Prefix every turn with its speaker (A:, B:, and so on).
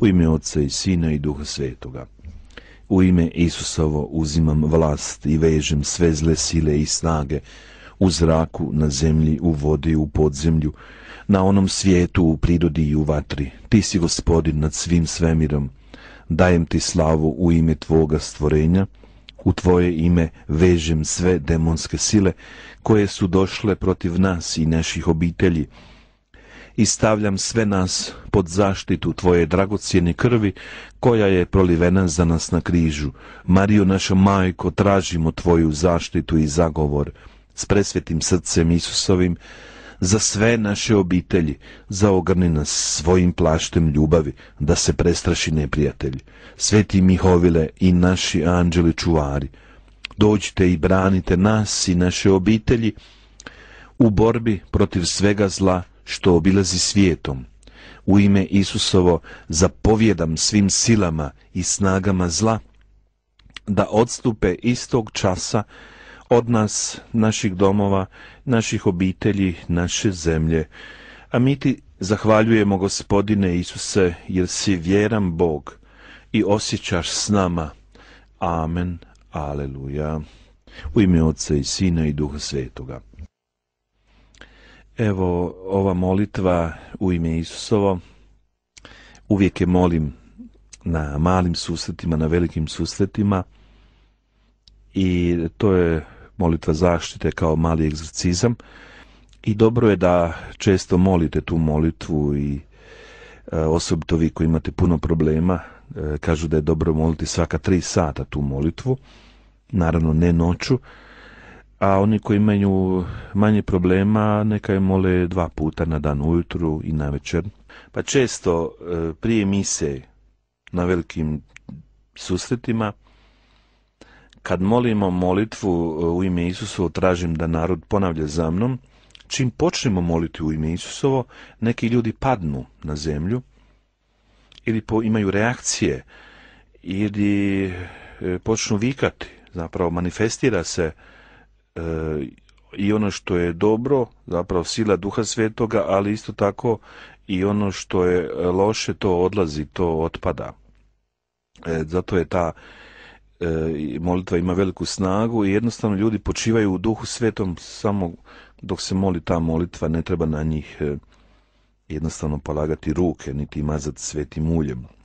A: U ime Oca i Sina i Duha Svetoga. U ime Isusovo uzimam vlast i vežem sve zle sile i snage u zraku, na zemlji, u vodi, u podzemlju, na onom svijetu, u prirodi i u vatri. Ti si gospodin nad svim svemirom. Dajem ti slavu u ime Tvoga stvorenja, u Tvoje ime vežem sve demonske sile koje su došle protiv nas i naših obitelji, i stavljam sve nas pod zaštitu Tvoje dragocjene krvi koja je prolivena za nas na križu. Mariju, naša majko, tražimo Tvoju zaštitu i zagovor s presvetim srcem Isusovim za sve naše obitelji, zaogrni nas svojim plaštem ljubavi, da se prestraši neprijatelj. Sveti Mihovile i naši anđeli čuvari, dođite i branite nas i naše obitelji u borbi protiv svega zla, što obilazi svijetom. U ime Isusovo zapovjedam svim silama i snagama zla da odstupe istog časa od nas, naših domova, naših obitelji, naše zemlje. A mi ti zahvaljujemo, gospodine Isuse, jer si vjeran Bog i osjećaš s nama. Amen. Aleluja. U ime Otca i Sina i Duha Svetoga. Evo, ova molitva u ime Isusovo, uvijek je molim na malim susretima, na velikim susretima i to je molitva zaštite kao mali egzorcizam i dobro je da često molite tu molitvu i e, osobito vi koji imate puno problema, e, kažu da je dobro moliti svaka tri sata tu molitvu, naravno ne noću, a oni koji imaju manje problema neka je mole dva puta na dan ujutru i na večer. Pa često e, prije mise na velikim susretima, kad molimo molitvu e, u ime Isusovo, tražim da narod ponavlja za mnom, čim počnemo moliti u ime Isusovo, neki ljudi padnu na zemlju ili imaju reakcije ili e, počnu vikati, zapravo manifestira se E, i ono što je dobro, zapravo sila duha svetoga, ali isto tako i ono što je loše, to odlazi, to otpada. E, zato je ta e, molitva ima veliku snagu i jednostavno ljudi počivaju u duhu svetom samo dok se moli ta molitva, ne treba na njih jednostavno polagati ruke, niti mazati svetim uljem.